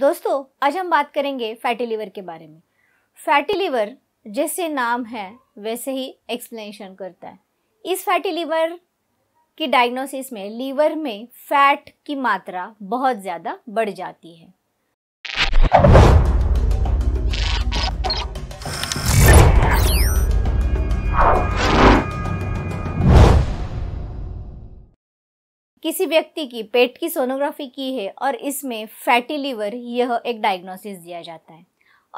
दोस्तों आज हम बात करेंगे फैटी लीवर के बारे में फैटी लीवर जैसे नाम है वैसे ही एक्सप्लेनेशन करता है इस फैटी लीवर की डायग्नोसिस में लीवर में फैट की मात्रा बहुत ज़्यादा बढ़ जाती है किसी व्यक्ति की पेट की सोनोग्राफी की है और इसमें फैटी लीवर यह एक डायग्नोसिस दिया जाता है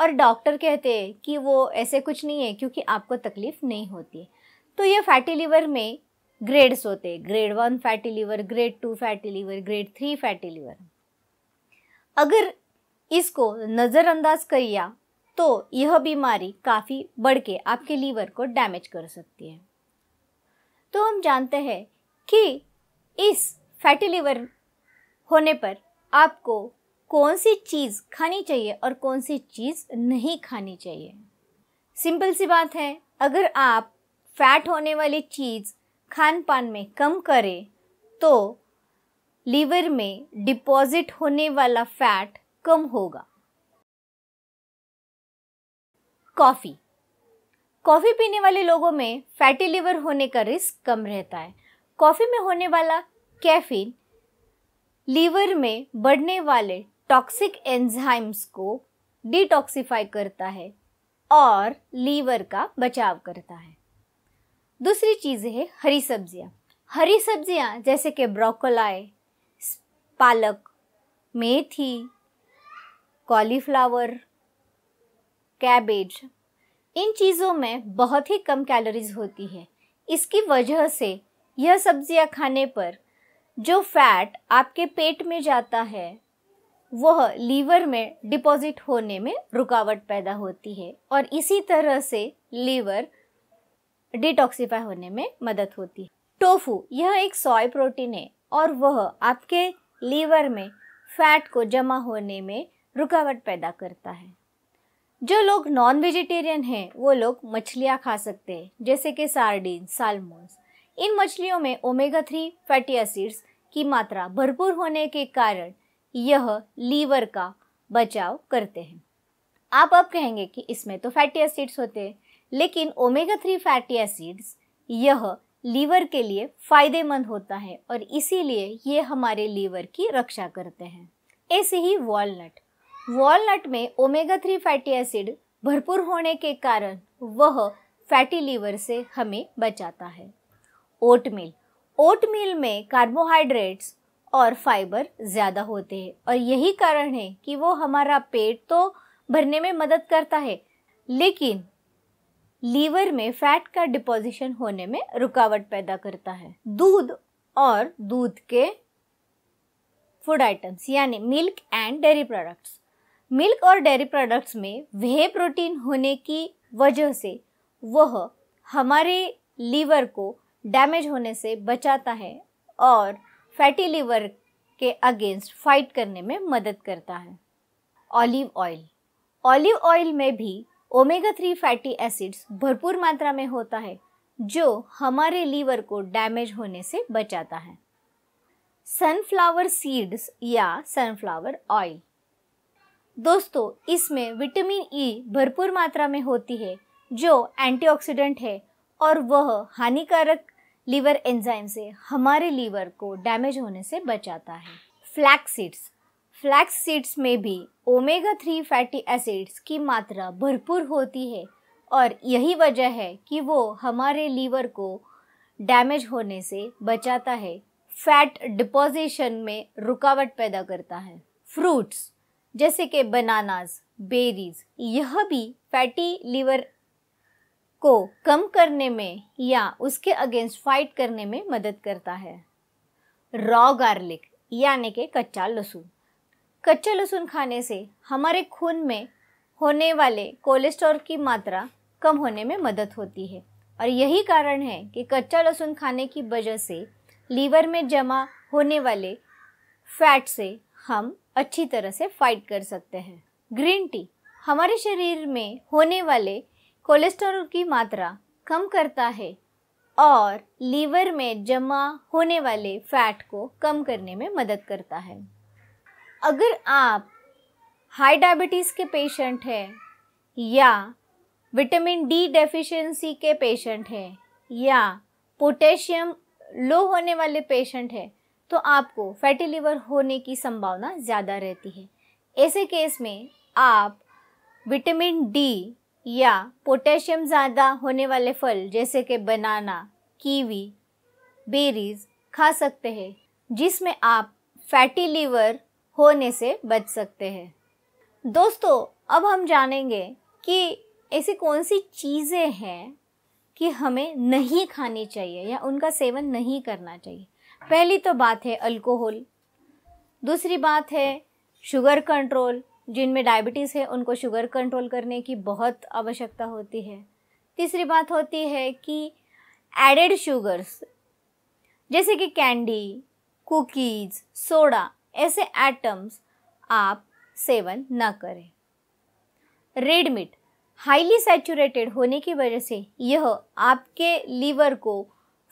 और डॉक्टर कहते हैं कि वो ऐसे कुछ नहीं है क्योंकि आपको तकलीफ नहीं होती है तो ये फैटी लीवर में ग्रेड्स होते हैं grade one fatty liver grade two fatty liver grade three fatty liver अगर इसको नज़रअंदाज करिया तो यह बीमारी काफ़ी बढ़ के आपके लीवर को डैमेज कर सकती है तो हम जानते हैं कि इस फैटी लिवर होने पर आपको कौन सी चीज़ खानी चाहिए और कौन सी चीज़ नहीं खानी चाहिए सिंपल सी बात है अगर आप फैट होने वाली चीज़ खान पान में कम करें तो लीवर में डिपॉजिट होने वाला फैट कम होगा कॉफ़ी कॉफ़ी पीने वाले लोगों में फैटी लीवर होने का रिस्क कम रहता है कॉफ़ी में होने वाला कैफीन लीवर में बढ़ने वाले टॉक्सिक एंजाइम्स को डिटॉक्सिफाई करता है और लीवर का बचाव करता है दूसरी चीज़ है हरी सब्जियाँ हरी सब्जियाँ जैसे कि ब्रोकोलाई पालक मेथी कॉलीफ्लावर कैबेज इन चीज़ों में बहुत ही कम कैलोरीज होती है इसकी वजह से यह सब्जियां खाने पर जो फैट आपके पेट में जाता है वह लीवर में डिपॉजिट होने में रुकावट पैदा होती है और इसी तरह से लीवर डिटॉक्सीफाई होने में मदद होती है टोफू यह एक सॉय प्रोटीन है और वह आपके लीवर में फैट को जमा होने में रुकावट पैदा करता है जो लोग नॉन वेजिटेरियन हैं वो लोग मछलियाँ खा सकते हैं जैसे कि सार्डिन सालमोन्स इन मछलियों में ओमेगा थ्री फैटी एसिड्स की मात्रा भरपूर होने के कारण यह लीवर का बचाव करते हैं आप अब कहेंगे कि इसमें तो फैटी एसिड्स होते हैं लेकिन ओमेगा थ्री फैटी एसिड्स यह लीवर के लिए फायदेमंद होता है और इसीलिए ये हमारे लीवर की रक्षा करते हैं ऐसे ही वॉलनट वॉलनट में ओमेगा थ्री फैटी एसिड भरपूर होने के कारण वह फैटी लीवर से हमें बचाता है ओटमील ओटमील में कार्बोहाइड्रेट्स और फाइबर ज़्यादा होते हैं और यही कारण है कि वो हमारा पेट तो भरने में मदद करता है लेकिन लीवर में फैट का डिपोजिशन होने में रुकावट पैदा करता है दूध और दूध के फूड आइटम्स यानी milk and dairy products milk और डेयरी प्रोडक्ट्स में वह प्रोटीन होने की वजह से वह हमारे लीवर को डैमेज होने से बचाता है और फैटी लिवर के अगेंस्ट फाइट करने में मदद करता है ऑलिव ऑयल ऑलिव ऑयल में भी ओमेगा थ्री फैटी एसिड्स भरपूर मात्रा में होता है जो हमारे लीवर को डैमेज होने से बचाता है सनफ्लावर सीड्स या सनफ्लावर ऑयल दोस्तों इसमें विटामिन ई e भरपूर मात्रा में होती है जो एंटीऑक्सीडेंट है और वह हानिकारक लीवर एंजाइम से हमारे लीवर को डैमेज होने से बचाता है फ्लैक्स सीड्स फ्लैक्स सीड्स में भी ओमेगा थ्री फैटी एसिड्स की मात्रा भरपूर होती है और यही वजह है कि वो हमारे लीवर को डैमेज होने से बचाता है फैट डिपोजिशन में रुकावट पैदा करता है फ्रूट्स जैसे कि बनानास बेरीज यह भी फैटी लीवर को कम करने में या उसके अगेंस्ट फाइट करने में मदद करता है रॉ गार्लिक यानी कि कच्चा लहसुन कच्चा लहसुन खाने से हमारे खून में होने वाले कोलेस्ट्रॉल की मात्रा कम होने में मदद होती है और यही कारण है कि कच्चा लहसुन खाने की वजह से लीवर में जमा होने वाले फैट से हम अच्छी तरह से फाइट कर सकते हैं ग्रीन टी हमारे शरीर में होने वाले कोलेस्ट्रॉल की मात्रा कम करता है और लीवर में जमा होने वाले फैट को कम करने में मदद करता है अगर आप हाई डायबिटीज़ के पेशेंट हैं या विटामिन डी डेफिशिएंसी के पेशेंट हैं या पोटेशियम लो होने वाले पेशेंट हैं तो आपको फैटी लीवर होने की संभावना ज़्यादा रहती है ऐसे केस में आप विटामिन डी या पोटेशियम ज़्यादा होने वाले फल जैसे कि बनाना कीवी बेरीज खा सकते हैं जिसमें आप फैटी लीवर होने से बच सकते हैं दोस्तों अब हम जानेंगे कि ऐसी कौन सी चीज़ें हैं कि हमें नहीं खानी चाहिए या उनका सेवन नहीं करना चाहिए पहली तो बात है अल्कोहल दूसरी बात है शुगर कंट्रोल जिनमें डायबिटीज़ है उनको शुगर कंट्रोल करने की बहुत आवश्यकता होती है तीसरी बात होती है कि एडेड शुगर्स जैसे कि कैंडी कुकीज़ सोडा ऐसे आइटम्स आप सेवन ना करें रेड मीट हाईली सैचुरेटेड होने की वजह से यह आपके लीवर को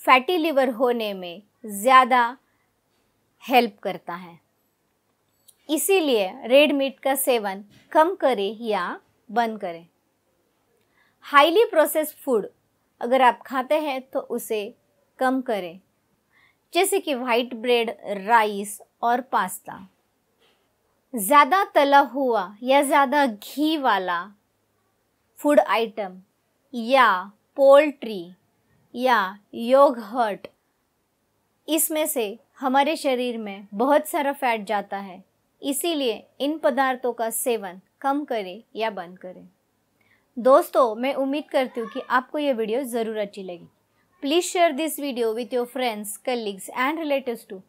फैटी लीवर होने में ज़्यादा हेल्प करता है इसीलिए रेड मीट का सेवन कम करें या बंद करें हाईली प्रोसेस्ड फूड अगर आप खाते हैं तो उसे कम करें जैसे कि वाइट ब्रेड राइस और पास्ता ज़्यादा तला हुआ या ज़्यादा घी वाला फूड आइटम या पोल्ट्री या योग हर्ट इसमें से हमारे शरीर में बहुत सारा फैट जाता है इसीलिए इन पदार्थों का सेवन कम करें या बंद करें दोस्तों मैं उम्मीद करती हूँ कि आपको ये वीडियो ज़रूर अच्छी लगी please share this video with your friends colleagues and relative too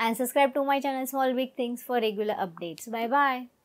and subscribe to my channel small big things for regular updates bye bye